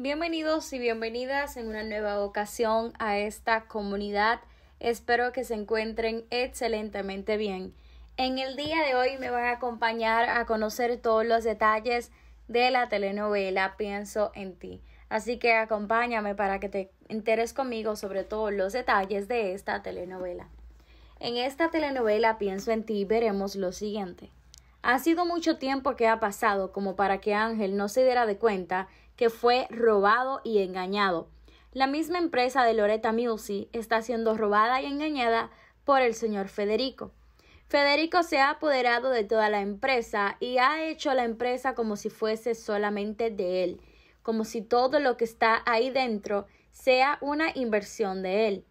Bienvenidos y bienvenidas en una nueva ocasión a esta comunidad. Espero que se encuentren excelentemente bien. En el día de hoy me van a acompañar a conocer todos los detalles de la telenovela Pienso en ti. Así que acompáñame para que te enteres conmigo sobre todos los detalles de esta telenovela. En esta telenovela Pienso en ti veremos lo siguiente. Ha sido mucho tiempo que ha pasado como para que Ángel no se diera de cuenta que fue robado y engañado. La misma empresa de Loretta Musi está siendo robada y engañada por el señor Federico. Federico se ha apoderado de toda la empresa y ha hecho la empresa como si fuese solamente de él, como si todo lo que está ahí dentro sea una inversión de él.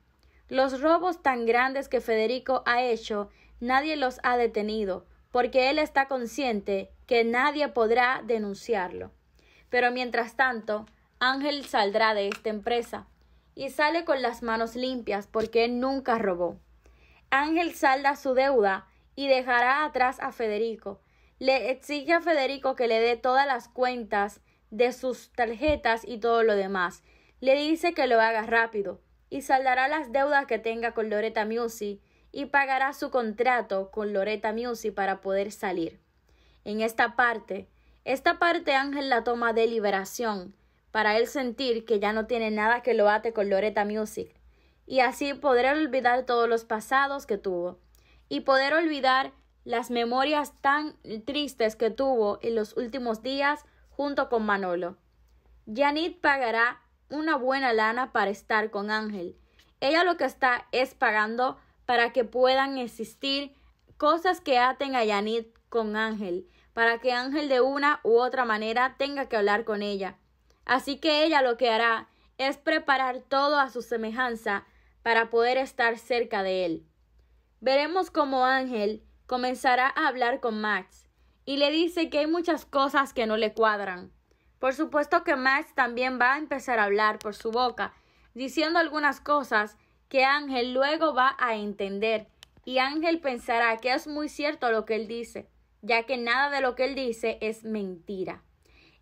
Los robos tan grandes que Federico ha hecho, nadie los ha detenido, porque él está consciente que nadie podrá denunciarlo. Pero mientras tanto, Ángel saldrá de esta empresa y sale con las manos limpias porque él nunca robó. Ángel salda su deuda y dejará atrás a Federico. Le exige a Federico que le dé todas las cuentas de sus tarjetas y todo lo demás. Le dice que lo haga rápido y saldará las deudas que tenga con Loretta Musi y pagará su contrato con Loretta Musi para poder salir. En esta parte, esta parte Ángel la toma de liberación, para él sentir que ya no tiene nada que lo ate con Loretta Music, y así poder olvidar todos los pasados que tuvo, y poder olvidar las memorias tan tristes que tuvo en los últimos días junto con Manolo. Janet pagará una buena lana para estar con Ángel. Ella lo que está es pagando para que puedan existir cosas que aten a Janet con Ángel para que Ángel de una u otra manera tenga que hablar con ella. Así que ella lo que hará es preparar todo a su semejanza para poder estar cerca de él. Veremos cómo Ángel comenzará a hablar con Max y le dice que hay muchas cosas que no le cuadran. Por supuesto que Max también va a empezar a hablar por su boca, diciendo algunas cosas que Ángel luego va a entender y Ángel pensará que es muy cierto lo que él dice ya que nada de lo que él dice es mentira.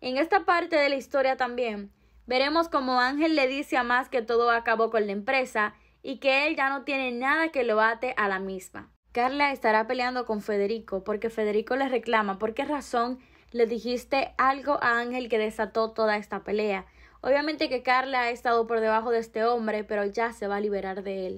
En esta parte de la historia también veremos cómo Ángel le dice a Más que todo acabó con la empresa y que él ya no tiene nada que lo ate a la misma. Carla estará peleando con Federico porque Federico le reclama por qué razón le dijiste algo a Ángel que desató toda esta pelea. Obviamente que Carla ha estado por debajo de este hombre, pero ya se va a liberar de él.